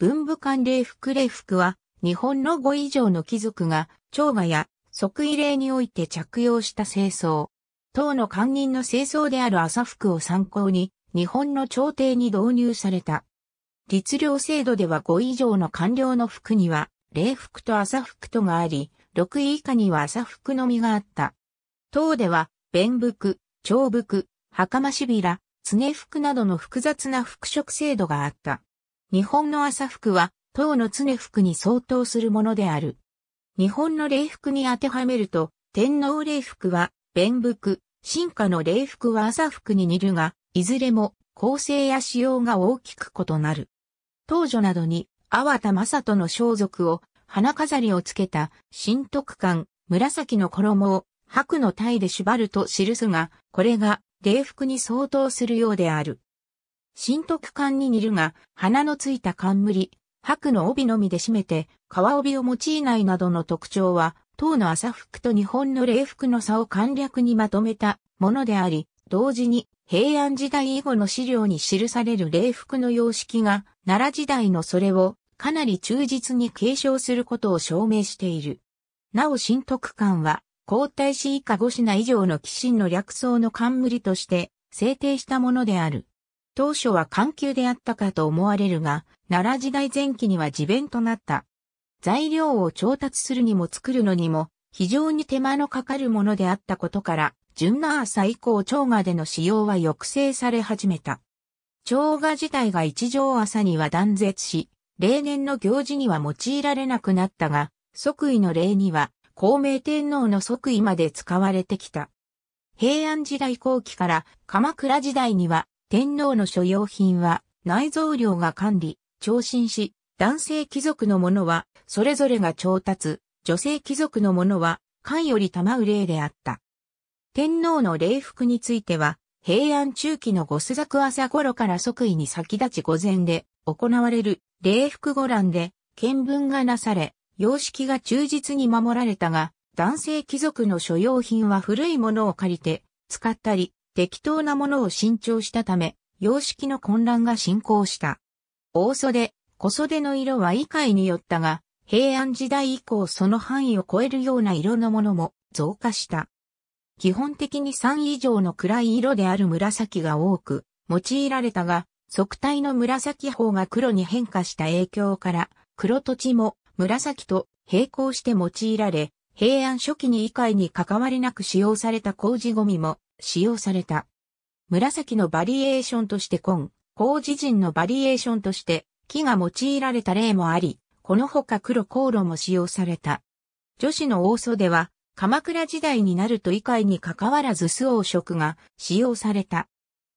文武官礼服礼服は、日本の5以上の貴族が、長賀や即位礼において着用した清掃。党の官人の清掃である朝服を参考に、日本の朝廷に導入された。律令制度では5以上の官僚の服には、礼服と朝服とがあり、6位以下には朝服のみがあった。党では、弁服、長服、袴しびら、常服などの複雑な服飾制度があった。日本の朝服は、唐の常服に相当するものである。日本の礼服に当てはめると、天皇礼服は、弁服、進化の礼服は朝服に似るが、いずれも構成や仕様が大きく異なる。当女などに、阿波田正人の装束を、花飾りをつけた、新徳館、紫の衣を、白の体で縛ると記すが、これが、礼服に相当するようである。新徳冠に似るが、花のついた冠、白の帯のみで締めて、川帯を用いないなどの特徴は、唐の朝服と日本の礼服の差を簡略にまとめたものであり、同時に平安時代以後の資料に記される礼服の様式が、奈良時代のそれをかなり忠実に継承することを証明している。なお新徳館は、皇太子以下五品以上の騎士の略装の冠として制定したものである。当初は緩急であったかと思われるが、奈良時代前期には自弁となった。材料を調達するにも作るのにも、非常に手間のかかるものであったことから、純那朝以降長賀での使用は抑制され始めた。長賀自体が一条朝には断絶し、例年の行事には用いられなくなったが、即位の例には、孔明天皇の即位まで使われてきた。平安時代後期から鎌倉時代には天皇の所要品は内蔵量が管理、調信し、男性貴族のものはそれぞれが調達、女性貴族のものは官より玉憂であった。天皇の礼服については、平安中期の御須作朝頃から即位に先立ち午前で行われる礼服御覧で見分がなされ、様式が忠実に守られたが、男性貴族の所要品は古いものを借りて使ったり、適当なものを新調したため、様式の混乱が進行した。大袖、小袖の色は以界によったが、平安時代以降その範囲を超えるような色のものも増加した。基本的に3以上の暗い色である紫が多く用いられたが、側体の紫方が黒に変化した影響から、黒土地も紫と並行して用いられ、平安初期に以外に関わりなく使用された工事ゴミも使用された。紫のバリエーションとして紺、麹人のバリエーションとして木が用いられた例もあり、このほか黒香炉も使用された。女子の王袖は、鎌倉時代になると以外に関わらず素王色が使用された。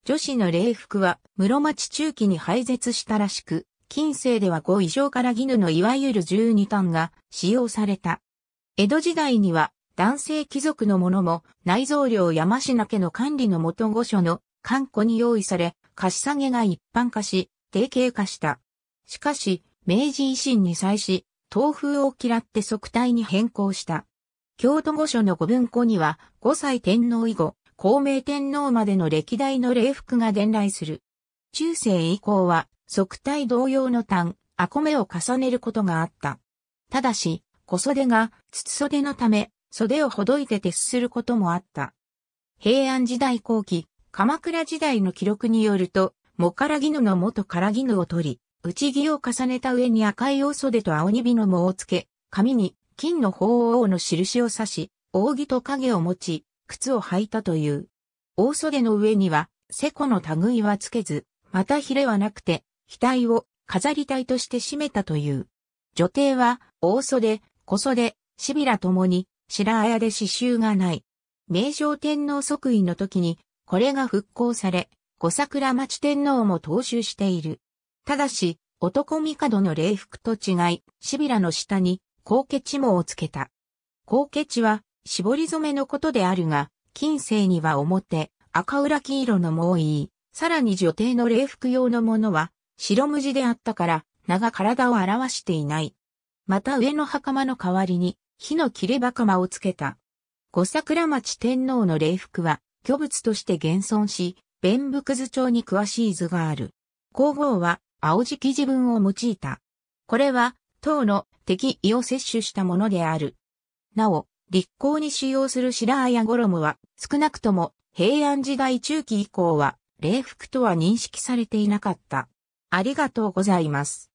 女子の礼服は室町中期に廃絶したらしく、近世では5以上から絹のいわゆる12単が使用された。江戸時代には男性貴族のものも内蔵領山科家の管理の元御所の官庫に用意され、貸し下げが一般化し、定型化した。しかし、明治維新に際し、東風を嫌って即体に変更した。京都御所の御文庫には、五歳天皇以後、孔明天皇までの歴代の礼服が伝来する。中世以降は、即体同様の単、アコメを重ねることがあった。ただし、小袖が筒袖のため、袖をほどいて徹することもあった。平安時代後期、鎌倉時代の記録によると、もからぎぬの元からぎぬを取り、内着を重ねた上に赤いお袖と青にびの藻をつけ、髪に金の鳳凰の印を刺し、扇と影を持ち、靴を履いたという。大袖の上には、セコの類はつけず、またヒレはなくて、額を飾り体として締めたという。女帝は、大袖、小袖、しびらともに、白綾で刺繍がない。名城天皇即位の時に、これが復興され、五桜町天皇も踏襲している。ただし、男帝の礼服と違い、シビラの下に、高ケチもをつけた。高ケチは、絞り染めのことであるが、近世には表、赤裏黄色のもいい、さらに女帝の礼服用のものは、白無地であったから、名が体を表していない。また上の袴の代わりに、火の切れば釜をつけた。五桜町天皇の礼服は、虚物として現存し、弁仏図帳に詳しい図がある。皇后は、青じ記自分を用いた。これは、唐の敵意を摂取したものである。なお、立候に使用する白あやゴロムは、少なくとも平安時代中期以降は、礼服とは認識されていなかった。ありがとうございます。